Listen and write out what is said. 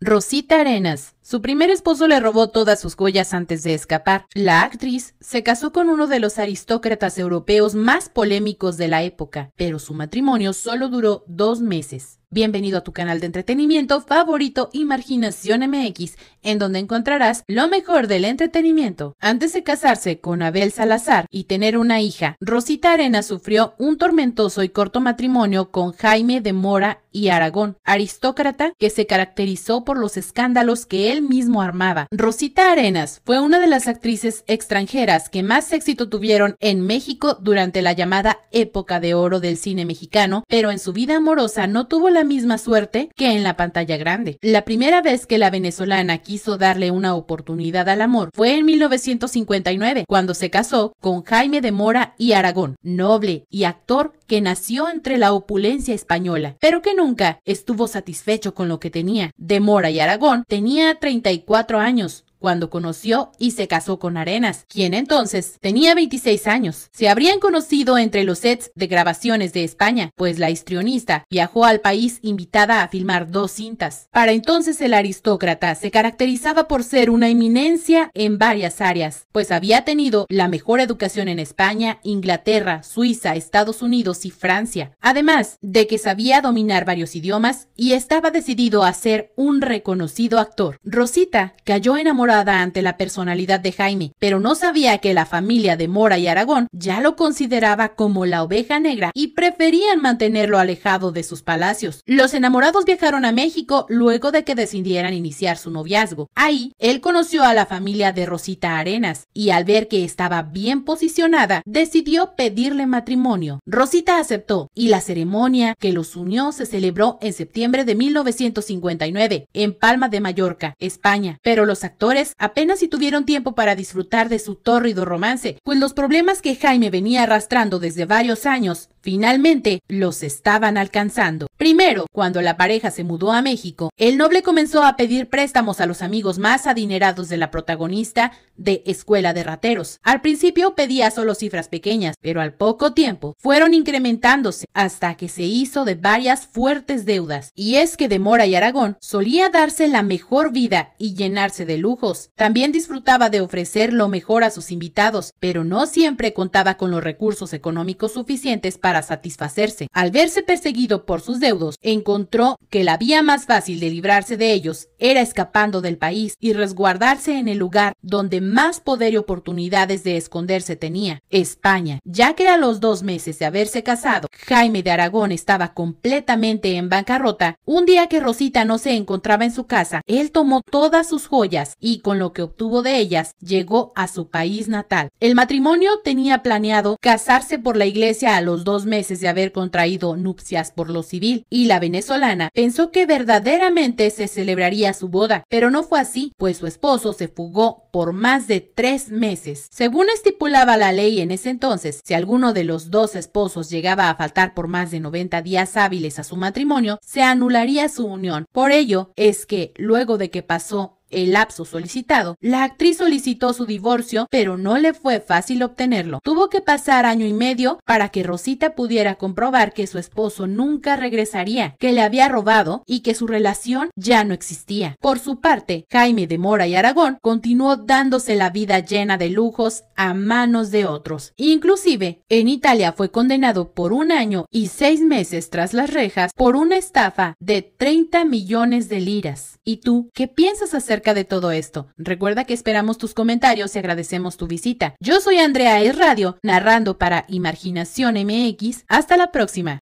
Rosita Arenas. Su primer esposo le robó todas sus joyas antes de escapar. La actriz se casó con uno de los aristócratas europeos más polémicos de la época, pero su matrimonio solo duró dos meses. Bienvenido a tu canal de entretenimiento favorito Imaginación MX, en donde encontrarás lo mejor del entretenimiento. Antes de casarse con Abel Salazar y tener una hija, Rosita Arenas sufrió un tormentoso y corto matrimonio con Jaime de Mora y Aragón, aristócrata que se caracterizó por los escándalos que él mismo armaba. Rosita Arenas fue una de las actrices extranjeras que más éxito tuvieron en México durante la llamada época de oro del cine mexicano, pero en su vida amorosa no tuvo la misma suerte que en la pantalla grande. La primera vez que la venezolana quiso darle una oportunidad al amor fue en 1959, cuando se casó con Jaime de Mora y Aragón, noble y actor que nació entre la opulencia española, pero que nunca estuvo satisfecho con lo que tenía. De Mora y Aragón tenía 34 años, cuando conoció y se casó con Arenas, quien entonces tenía 26 años. Se habrían conocido entre los sets de grabaciones de España, pues la histrionista viajó al país invitada a filmar dos cintas. Para entonces el aristócrata se caracterizaba por ser una eminencia en varias áreas, pues había tenido la mejor educación en España, Inglaterra, Suiza, Estados Unidos y Francia, además de que sabía dominar varios idiomas y estaba decidido a ser un reconocido actor. Rosita cayó enamorada ante la personalidad de Jaime, pero no sabía que la familia de Mora y Aragón ya lo consideraba como la oveja negra y preferían mantenerlo alejado de sus palacios. Los enamorados viajaron a México luego de que decidieran iniciar su noviazgo. Ahí, él conoció a la familia de Rosita Arenas y al ver que estaba bien posicionada, decidió pedirle matrimonio. Rosita aceptó y la ceremonia que los unió se celebró en septiembre de 1959 en Palma de Mallorca, España, pero los actores apenas si tuvieron tiempo para disfrutar de su tórrido romance, pues los problemas que Jaime venía arrastrando desde varios años Finalmente, los estaban alcanzando. Primero, cuando la pareja se mudó a México, el noble comenzó a pedir préstamos a los amigos más adinerados de la protagonista de Escuela de Rateros. Al principio pedía solo cifras pequeñas, pero al poco tiempo fueron incrementándose hasta que se hizo de varias fuertes deudas. Y es que de Mora y Aragón solía darse la mejor vida y llenarse de lujos. También disfrutaba de ofrecer lo mejor a sus invitados, pero no siempre contaba con los recursos económicos suficientes para para satisfacerse. Al verse perseguido por sus deudos, encontró que la vía más fácil de librarse de ellos era escapando del país y resguardarse en el lugar donde más poder y oportunidades de esconderse tenía, España, ya que a los dos meses de haberse casado, Jaime de Aragón estaba completamente en bancarrota. Un día que Rosita no se encontraba en su casa, él tomó todas sus joyas y con lo que obtuvo de ellas llegó a su país natal. El matrimonio tenía planeado casarse por la iglesia a los dos meses de haber contraído nupcias por lo civil, y la venezolana pensó que verdaderamente se celebraría su boda, pero no fue así, pues su esposo se fugó por más de tres meses. Según estipulaba la ley en ese entonces, si alguno de los dos esposos llegaba a faltar por más de 90 días hábiles a su matrimonio, se anularía su unión. Por ello es que, luego de que pasó el lapso solicitado, la actriz solicitó su divorcio, pero no le fue fácil obtenerlo. Tuvo que pasar año y medio para que Rosita pudiera comprobar que su esposo nunca regresaría, que le había robado y que su relación ya no existía. Por su parte, Jaime de Mora y Aragón continuó dándose la vida llena de lujos a manos de otros. Inclusive, en Italia fue condenado por un año y seis meses tras las rejas por una estafa de 30 millones de liras. ¿Y tú qué piensas hacer de todo esto. Recuerda que esperamos tus comentarios y agradecemos tu visita. Yo soy Andrea Es Radio, narrando para Imaginación MX. Hasta la próxima.